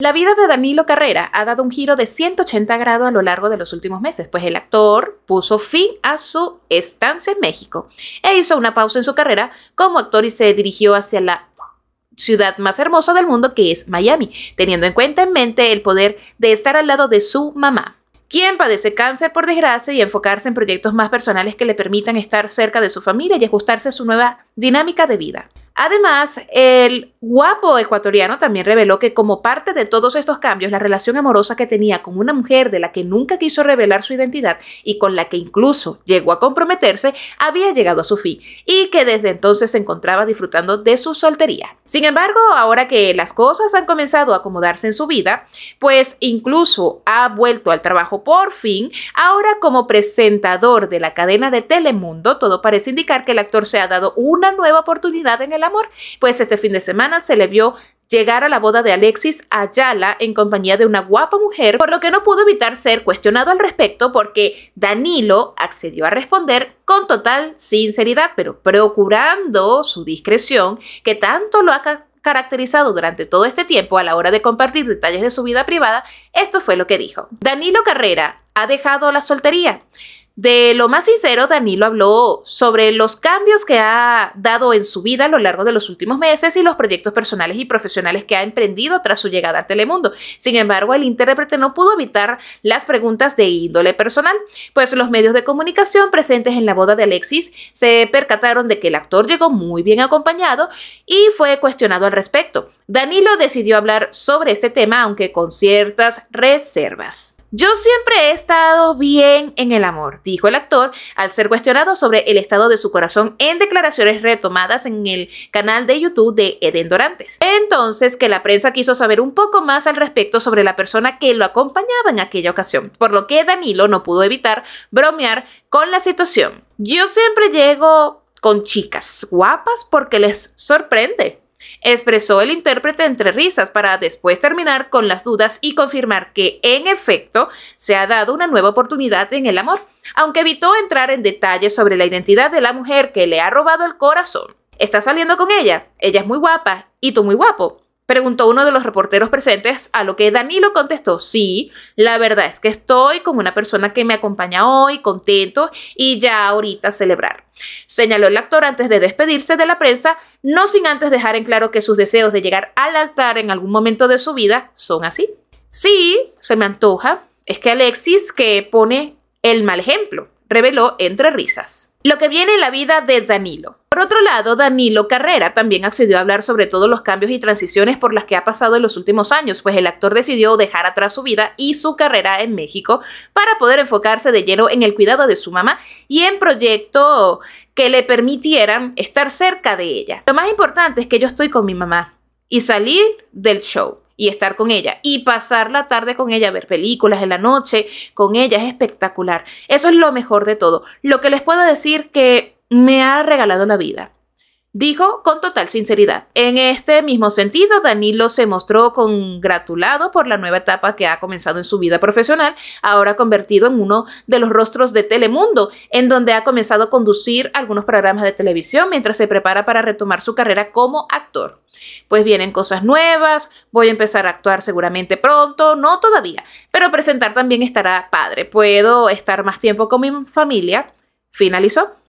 La vida de Danilo Carrera ha dado un giro de 180 grados a lo largo de los últimos meses, pues el actor puso fin a su estancia en México e hizo una pausa en su carrera como actor y se dirigió hacia la ciudad más hermosa del mundo que es Miami, teniendo en cuenta en mente el poder de estar al lado de su mamá quien padece cáncer por desgracia y enfocarse en proyectos más personales que le permitan estar cerca de su familia y ajustarse a su nueva dinámica de vida. Además, el guapo ecuatoriano también reveló que como parte de todos estos cambios, la relación amorosa que tenía con una mujer de la que nunca quiso revelar su identidad y con la que incluso llegó a comprometerse, había llegado a su fin y que desde entonces se encontraba disfrutando de su soltería. Sin embargo, ahora que las cosas han comenzado a acomodarse en su vida, pues incluso ha vuelto al trabajo por fin, ahora como presentador de la cadena de Telemundo, todo parece indicar que el actor se ha dado una nueva oportunidad en el amor. Pues este fin de semana se le vio llegar a la boda de Alexis Ayala en compañía de una guapa mujer, por lo que no pudo evitar ser cuestionado al respecto porque Danilo accedió a responder con total sinceridad, pero procurando su discreción que tanto lo ha caracterizado durante todo este tiempo a la hora de compartir detalles de su vida privada, esto fue lo que dijo. Danilo Carrera ha dejado la soltería. De lo más sincero, Danilo habló sobre los cambios que ha dado en su vida a lo largo de los últimos meses y los proyectos personales y profesionales que ha emprendido tras su llegada al Telemundo. Sin embargo, el intérprete no pudo evitar las preguntas de índole personal, pues los medios de comunicación presentes en la boda de Alexis se percataron de que el actor llegó muy bien acompañado y fue cuestionado al respecto. Danilo decidió hablar sobre este tema, aunque con ciertas reservas. Yo siempre he estado bien en el amor, dijo el actor al ser cuestionado sobre el estado de su corazón en declaraciones retomadas en el canal de YouTube de Eden Dorantes. Entonces que la prensa quiso saber un poco más al respecto sobre la persona que lo acompañaba en aquella ocasión, por lo que Danilo no pudo evitar bromear con la situación. Yo siempre llego con chicas guapas porque les sorprende, expresó el intérprete entre risas para después terminar con las dudas y confirmar que en efecto se ha dado una nueva oportunidad en el amor, aunque evitó entrar en detalles sobre la identidad de la mujer que le ha robado el corazón. Está saliendo con ella, ella es muy guapa y tú muy guapo. Preguntó uno de los reporteros presentes, a lo que Danilo contestó, sí, la verdad es que estoy con una persona que me acompaña hoy, contento y ya ahorita celebrar. Señaló el actor antes de despedirse de la prensa, no sin antes dejar en claro que sus deseos de llegar al altar en algún momento de su vida son así. Sí, se me antoja, es que Alexis que pone el mal ejemplo reveló entre risas. Lo que viene en la vida de Danilo. Por otro lado, Danilo Carrera también accedió a hablar sobre todos los cambios y transiciones por las que ha pasado en los últimos años, pues el actor decidió dejar atrás su vida y su carrera en México para poder enfocarse de lleno en el cuidado de su mamá y en proyectos que le permitieran estar cerca de ella. Lo más importante es que yo estoy con mi mamá y salir del show y estar con ella y pasar la tarde con ella, ver películas en la noche con ella es espectacular. Eso es lo mejor de todo. Lo que les puedo decir que me ha regalado la vida Dijo con total sinceridad. En este mismo sentido, Danilo se mostró congratulado por la nueva etapa que ha comenzado en su vida profesional, ahora convertido en uno de los rostros de Telemundo, en donde ha comenzado a conducir algunos programas de televisión mientras se prepara para retomar su carrera como actor. Pues vienen cosas nuevas, voy a empezar a actuar seguramente pronto, no todavía, pero presentar también estará padre. Puedo estar más tiempo con mi familia. Finalizó.